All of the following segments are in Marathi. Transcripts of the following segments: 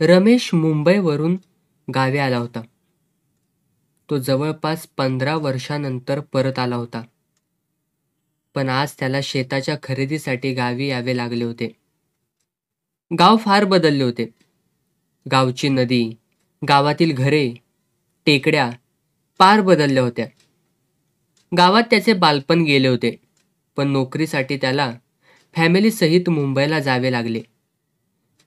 रमेश मुंबईवरून गावी आला होता तो जवळपास पंधरा वर्षानंतर परत आला होता पण आज त्याला शेताच्या खरेदीसाठी गावी यावे लागले होते गाव फार बदलले होते गावची नदी गावातील घरे टेकड्या पार बदलल्या होत्या गावात त्याचे बालपण गेले होते पण नोकरीसाठी त्याला फॅमिलीसहित मुंबईला जावे लागले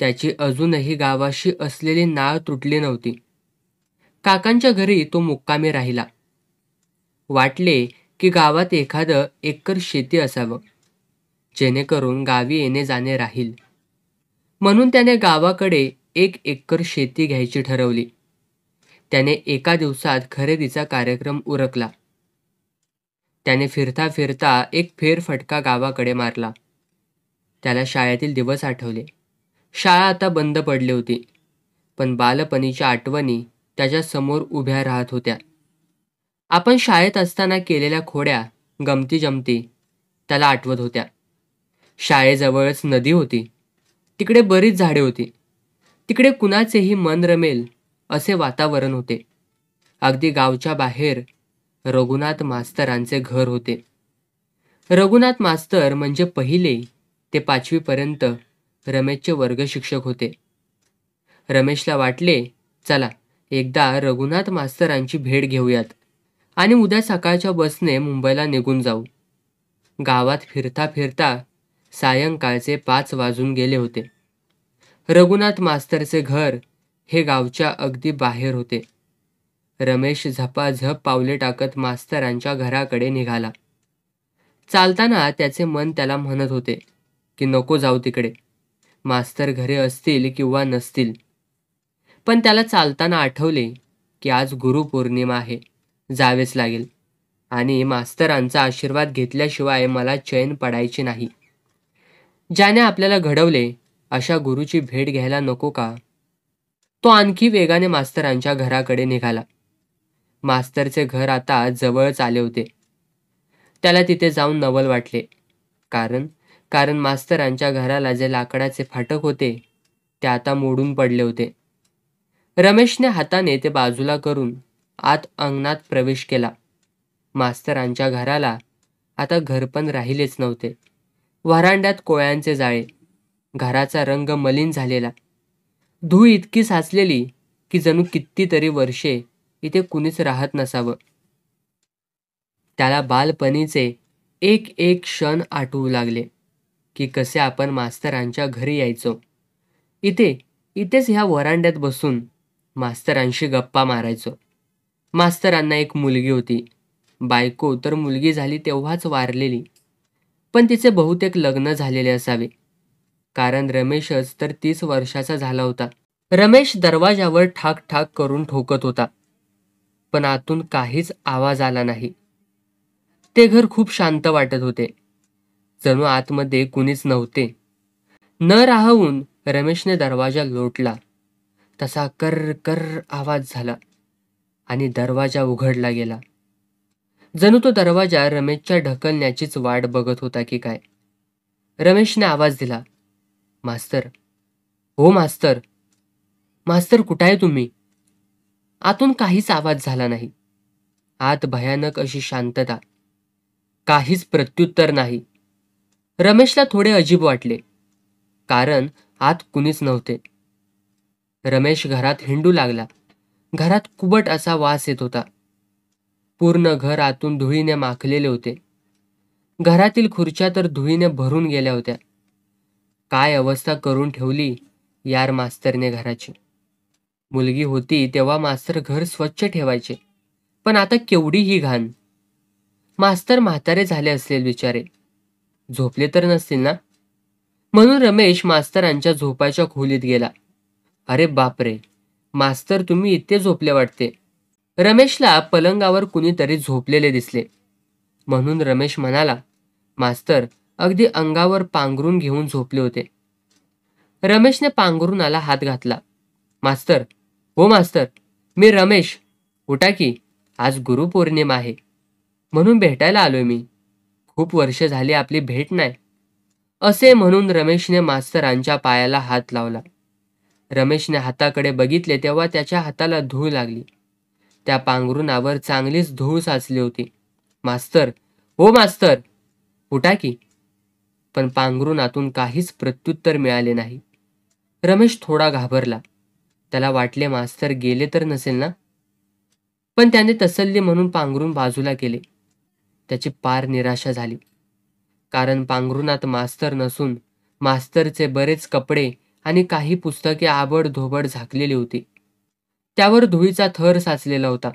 त्याची अजूनही गावाशी असलेली नाळ तुटली नव्हती काकांच्या घरी तो मुक्कामी राहिला वाटले की गावात एखादं एकर शेती असावं जेणेकरून गावी येणे जाणे राहील म्हणून त्याने गावाकडे एक एकर शेती घ्यायची ठरवली त्याने एका दिवसात खरेदीचा कार्यक्रम उरकला त्याने फिरता फिरता एक फेरफटका गावाकडे मारला त्याला शाळेतील दिवस आठवले शाळा आता बंद पडली होती पण बालपणीच्या आठवणी त्याच्या समोर उभ्या राहत होत्या आपण शाळेत असताना केलेल्या खोड्या गमती जमती त्याला आठवत होत्या शाळेजवळच नदी होती तिकडे बरीच झाडे होती तिकडे कुणाचेही मन रमेल असे वातावरण होते अगदी गावच्या बाहेर रघुनाथ मास्तरांचे घर होते रघुनाथ मास्तर म्हणजे पहिले ते पाचवीपर्यंत रमेशचे वर्ग शिक्षक होते रमेशला वाटले चला एकदा रघुनाथ मास्तरांची भेट घेऊयात आणि उद्या सकाळच्या बसने मुंबईला निघून जाऊ गावात फिरता फिरता सायंकाळचे पाच वाजून गेले होते रघुनाथ मास्तरचे घर हे गावच्या अगदी बाहेर होते रमेश झपाझप पावले टाकत मास्तरांच्या घराकडे निघाला चालताना त्याचे मन त्याला म्हणत होते की नको जाऊ तिकडे मास्तर घरे असतील किंवा नसतील पण त्याला चालताना आठवले की आज गुरुपौर्णिमा आहे जावेच लागेल आणि मास्तरांचा आशीर्वाद घेतल्याशिवाय मला चैन पडायची नाही ज्याने आपल्याला घडवले अशा गुरुची भेट घ्यायला नको का तो आणखी वेगाने मास्तरांच्या घराकडे निघाला मास्तरचे घर आता जवळच आले होते त्याला तिथे जाऊन नवल वाटले कारण कारण मास्तरांच्या घराला जे लाकडाचे फाटक होते ते आता मोडून पडले होते रमेशने हाताने ते बाजूला करून आत अंगणात प्रवेश केला मास्तरांच्या घराला आता घर पण राहिलेच नव्हते वरांड्यात कोळ्यांचे जाळे घराचा रंग मलिन झालेला धूळ इतकी साचलेली की जणू कितीतरी वर्षे इथे कुणीच राहत नसावं त्याला बालपणीचे एक एक क्षण आठवू लागले की कसे आपण मास्तरांच्या घरी यायचो इथे इथेच ह्या वरांड्यात बसून मास्तरांशी गप्पा मारायचो मास्तरांना एक मुलगी होती बायको तर मुलगी झाली तेव्हाच वारलेली पण तिचे बहुतेक लग्न झालेले असावे कारण रमेशच तर तीस वर्षाचा झाला होता रमेश दरवाजावर ठाक ठाक करून ठोकत होता पण आतून काहीच आवाज आला नाही ते घर खूप शांत वाटत होते जणू आतमध्ये कुणीच नव्हते न राहून रमेशने दरवाजा लोटला तसा कर कर आवाज झाला आणि दरवाजा उघडला गेला जणू तो दरवाजा रमेशच्या ढकलण्याचीच वाट बघत होता की काय रमेशने आवाज दिला मास्तर हो मास्तर मास्तर कुठं आहे तुम्ही आतून काहीच आवाज झाला नाही आत भयानक अशी शांतता काहीच प्रत्युत्तर नाही रमेशला थोडे अजीब वाटले कारण आत कुणीच नव्हते रमेश घरात हिंडू लागला घरात कुबट असा वास येत होता पूर्ण घर आतून धुळीने माखलेले होते घरातील खुर्च्या तर धुळीने भरून गेल्या होत्या काय अवस्था करून ठेवली यार मास्तरने घराची मुलगी होती तेव्हा मास्तर घर स्वच्छ ठेवायचे पण आता केवढी ही घाण मास्तर म्हातारे झाले असले बिचारे झोपले तर नसतील ना म्हणून रमेश मास्तरांच्या झोपायच्या खोलीत गेला अरे बापरे मास्तर तुम्ही इथे झोपले वाटते रमेशला पलंगावर कुणीतरी झोपलेले दिसले म्हणून रमेश म्हणाला मास्तर अगदी अंगावर पांघरून घेऊन झोपले होते रमेशने आला हात घातला मास्तर हो मास्तर मी रमेश उठा की आज गुरुपौर्णिमा आहे म्हणून भेटायला आलोय मी खूप वर्ष झाली आपली भेट नाही असे म्हणून रमेशने मास्तरांच्या पायाला हात लावला रमेशने हाताकडे बघितले तेव्हा त्याच्या हाताला धूळ लागली त्या पांघरुणावर चांगलीच धूळ साचली होती मास्तर हो मास्तर कुठा की पण पांघरुणातून काहीच प्रत्युत्तर मिळाले नाही रमेश थोडा घाबरला त्याला वाटले मास्तर गेले तर नसेल ना पण त्याने तसल्ली म्हणून पांघरून बाजूला केले त्याची पार निराशा झाली कारण पांघरुणात मास्तर नसून मास्तरचे बरेच कपडे आणि काही पुस्तके आबडधोबड झाकलेली होती त्यावर धुळीचा थर साचलेला होता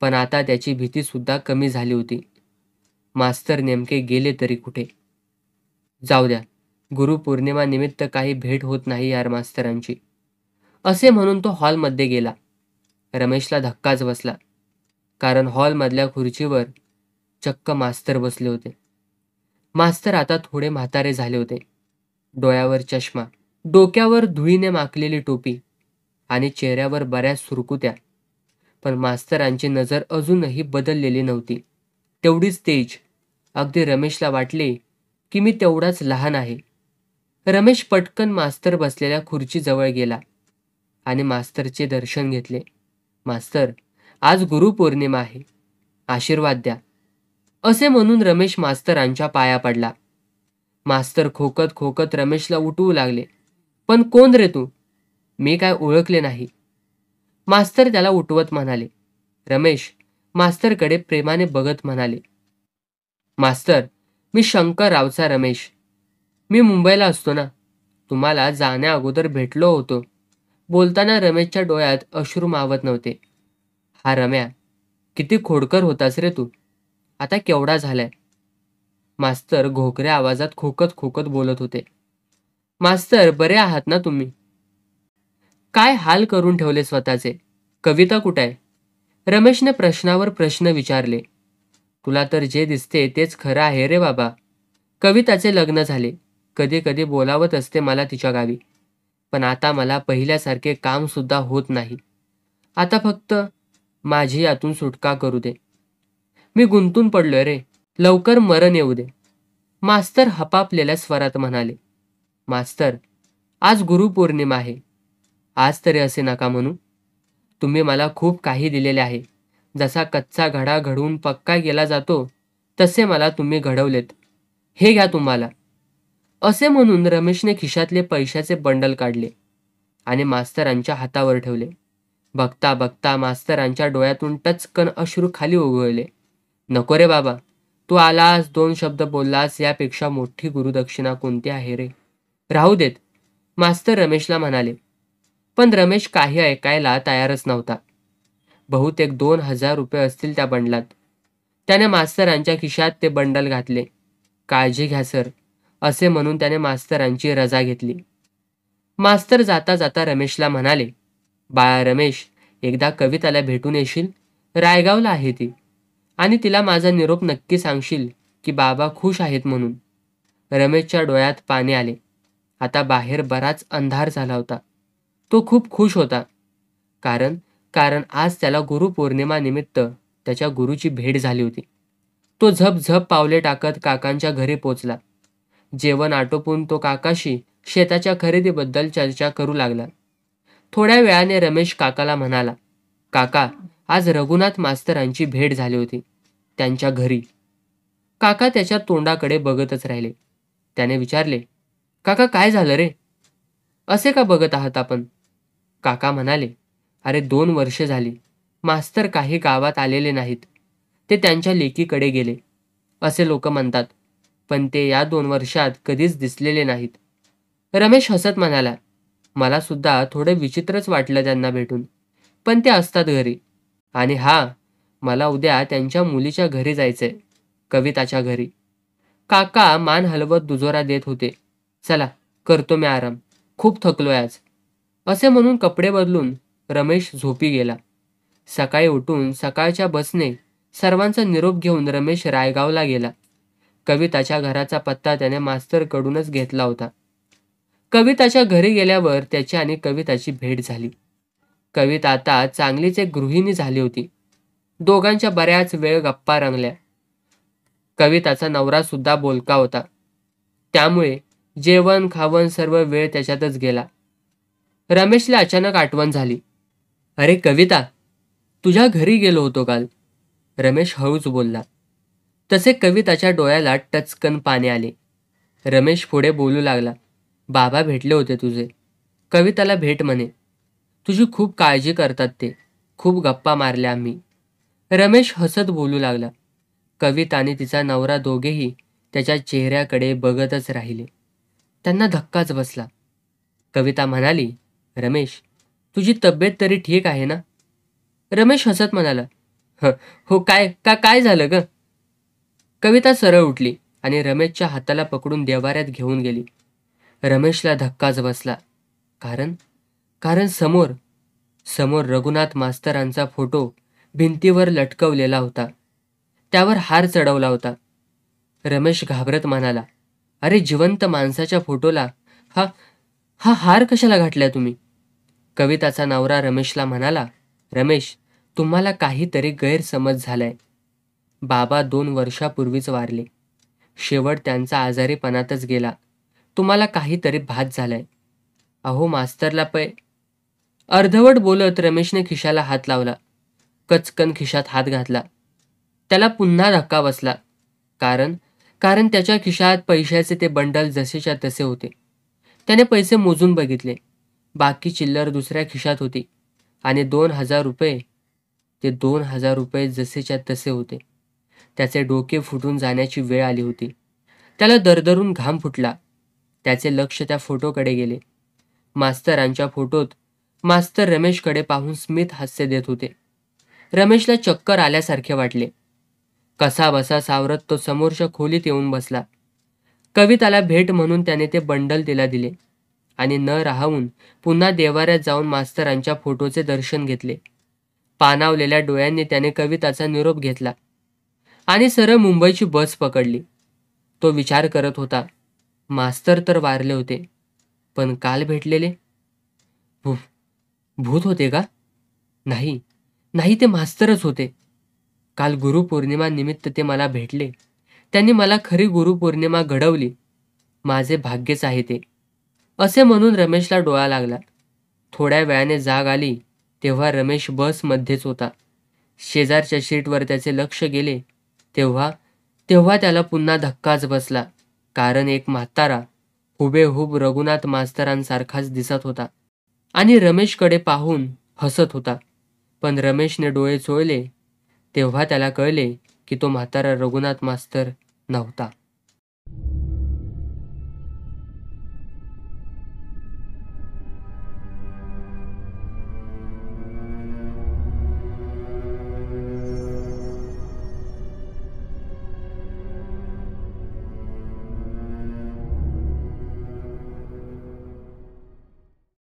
पण आता त्याची भीती सुद्धा कमी झाली होती मास्तर नेमके गेले तरी कुठे जाऊ द्या गुरुपौर्णिमानिमित्त काही भेट होत नाही यार मास्तरांची असे म्हणून तो हॉलमध्ये गेला रमेशला धक्काच बसला कारण हॉलमधल्या खुर्चीवर चक्क मास्तर बसले होते मास्तर आता थोडे म्हातारे झाले होते डोळ्यावर चष्मा डोक्यावर धुळीने माकलेली टोपी आणि चेहऱ्यावर बऱ्याच सुरकुत्या पण मास्तरांची नजर अजूनही बदललेली नव्हती तेवढीच तेज अगदी रमेशला वाटले की मी तेवढाच लहान आहे रमेश पटकन मास्तर बसलेल्या खुर्चीजवळ गेला आणि मास्तरचे दर्शन घेतले मास्तर आज गुरुपौर्णिमा आहे आशीर्वाद द्या असे म्हणून रमेश मास्तरांच्या पाया पडला मास्तर खोकत खोकत रमेशला उठवू लागले पण कोण रे तू मी काय ओळखले नाही मास्तर त्याला उठवत म्हणाले रमेश मास्तरकडे प्रेमाने बघत म्हणाले मास्तर मी शंकर रावचा रमेश मी मुंबईला असतो ना तुम्हाला जाण्या अगोदर भेटलो होतो बोलताना रमेशच्या डोळ्यात अश्रू मावत नव्हते हा रम्या किती खोडकर होतास रे तू आता केवढा झालाय मास्तर घोकऱ्या आवाजात खोकत खोकत बोलत होते मास्तर बरे आहात ना तुम्ही काय हाल करून ठेवले स्वतःचे कविता आहे रमेशने प्रश्नावर प्रश्न विचारले तुला तर जे दिसते तेच खरं आहे रे बाबा कविताचे लग्न झाले कधी कधी बोलावत असते मला तिच्या गावी पण आता मला पहिल्यासारखे काम सुद्धा होत नाही आता फक्त माझी यातून सुटका करू दे मी गुंतून पडलोय रे लवकर मरण येऊ दे मास्तर हपापलेल्या स्वरात म्हणाले मास्तर आज गुरुपौर्णिमा आहे आज तरी असे नका म्हणू तुम्ही मला खूप काही दिलेले आहे जसा कच्चा घडा घडवून पक्का गेला जातो तसे मला तुम्ही घडवलेत हे घ्या तुम्हाला असे म्हणून रमेशने खिशातले पैशाचे बंडल काढले आणि मास्तरांच्या हातावर ठेवले बघता बघता मास्तरांच्या डोळ्यातून टचकन अश्रू खाली उगवले नको रे बाबा तू आलास दोन शब्द बोललास यापेक्षा मोठी गुरुदक्षिणा कोणती आहे रे राहू देत मास्तर रमेशला म्हणाले पण रमेश काही ऐकायला तयारच नव्हता बहुतेक दोन हजार रुपये असतील त्या बंडलात त्याने मास्तरांच्या खिशात ते बंडल घातले काळजी घ्या सर असे म्हणून त्याने मास्तरांची रजा घेतली मास्तर जाता जाता रमेशला म्हणाले बाळा रमेश एकदा कविताला भेटून येशील रायगावला आहे ती आणि तिला माझा निरोप नक्की सांगशील की बाबा खुश आहेत म्हणून रमेशच्या डोळ्यात पाणी आले आता बाहेर बराच अंधार झाला होता तो खूप खुश होता कारण कारण आज त्याला गुरुपौर्णिमानिमित्त त्याच्या गुरुची भेट झाली होती तो झपझप पावले टाकत काकांच्या घरी पोचला जेवण आटोपून तो काकाशी शेताच्या खरेदीबद्दल चर्चा करू लागला थोड्या वेळाने रमेश काकाला म्हणाला काका आज रघुनाथ मास्तरांची भेट झाली होती त्यांच्या घरी काका त्याच्या तोंडाकडे बघतच राहिले त्याने विचारले काका काय झालं रे असे का बघत आहात आपण काका म्हणाले अरे दोन वर्ष झाली मास्तर काही गावात आलेले नाहीत ते त्यांच्या लेकीकडे गेले असे लोक म्हणतात पण ते या दोन वर्षात कधीच दिसलेले नाहीत रमेश हसत म्हणाला मला सुद्धा थोडे विचित्रच वाटलं त्यांना भेटून पण ते असतात घरी आणि हा मला उद्या त्यांच्या मुलीच्या घरी जायचंय कविताच्या घरी काका मान हलवत दुजोरा देत होते चला करतो मी आराम खूप थकलोय आज असे म्हणून कपडे बदलून रमेश झोपी गेला सकाळी उठून सकाळच्या बसने सर्वांचा निरोप घेऊन रमेश रायगावला गेला कविताच्या घराचा पत्ता त्याने मास्तरकडूनच घेतला होता कविताच्या घरी गेल्यावर त्याची आणि कविताची भेट झाली कविता आता चांगलीच एक गृहिणी झाली होती दोघांच्या बऱ्याच वेळ गप्पा रंगल्या कविताचा सुद्धा बोलका होता त्यामुळे जेवण खावण सर्व वेळ त्याच्यातच गेला रमेशला अचानक आठवण झाली अरे कविता तुझ्या घरी गेलो होतो काल रमेश हळूच बोलला तसे कविताच्या डोळ्याला टचकन पाणी आले रमेश पुढे बोलू लागला बाबा भेटले होते तुझे कविताला भेट म्हणे तुझी खूप काळजी करतात ते खूप गप्पा मारल्या आम्ही रमेश हसत बोलू लागला कविता आणि तिचा नवरा दोघेही त्याच्या चेहऱ्याकडे बघतच राहिले त्यांना धक्काच बसला कविता म्हणाली रमेश तुझी तब्येत तरी ठीक आहे ना रमेश हसत म्हणाला हो काय का काय झालं ग कविता सरळ उठली आणि रमेशच्या हाताला पकडून देवाऱ्यात घेऊन गेली रमेशला धक्काच बसला कारण कारण समोर समोर रघुनाथ मास्तरांचा फोटो भिंतीवर लटकवलेला होता त्यावर हार चढवला होता रमेश घाबरत म्हणाला अरे जिवंत माणसाच्या फोटोला हा हा हार कशाला घातलाय तुम्ही कविताचा नवरा रमेशला म्हणाला रमेश तुम्हाला काहीतरी गैरसमज झालाय बाबा दोन वर्षापूर्वीच वारले शेवट त्यांचा आजारीपणातच गेला तुम्हाला काहीतरी भात झालाय अहो मास्तरला पै अर्धवट बोलत रमेशने खिशाला हात लावला कचकन खिशात हात घातला त्याला पुन्हा धक्का बसला कारण कारण त्याच्या खिशात पैशाचे ते बंडल जसेच्या तसे होते त्याने पैसे मोजून बघितले बाकी चिल्लर दुसऱ्या खिशात होती आणि दोन हजार रुपये ते दोन हजार रुपये जसेच्या तसे होते त्याचे डोके फुटून जाण्याची वेळ आली होती त्याला दरदरून घाम फुटला त्याचे लक्ष त्या फोटोकडे गेले मास्तरांच्या फोटोत मास्तर रमेशकडे पाहून स्मित हास्य देत होते रमेशला चक्कर आल्यासारखे वाटले कसा बसा सावरत तो समोरच्या खोलीत येऊन बसला कविताला भेट म्हणून त्याने ते बंडल तिला दिले आणि न राहून पुन्हा देवाऱ्यात जाऊन मास्तरांच्या फोटोचे दर्शन घेतले पानावलेल्या डोळ्यांनी त्याने कविताचा निरोप घेतला आणि सरळ मुंबईची बस पकडली तो विचार करत होता मास्तर तर वारले होते पण काल भेटलेले भूत होते का नाही नाही ते मास्तरच होते काल गुरुपौर्णिमानिमित्त ते मला भेटले त्यांनी मला खरी गुरुपौर्णिमा घडवली माझे भाग्यच आहे ते असे म्हणून रमेशला डोळा लागला थोड्या वेळाने जाग आली तेव्हा रमेश बसमध्येच होता शेजारच्या शीटवर त्याचे लक्ष गेले तेव्हा तेव्हा त्याला पुन्हा धक्काच बसला कारण एक म्हातारा हुबेहूब रघुनाथ मास्तरांसारखाच दिसत होता आणि रमेशकडे पाहून हसत होता पण रमेशने डोळे चोळले तेव्हा त्याला कळले की तो म्हातारा रघुनाथ मास्तर नव्हता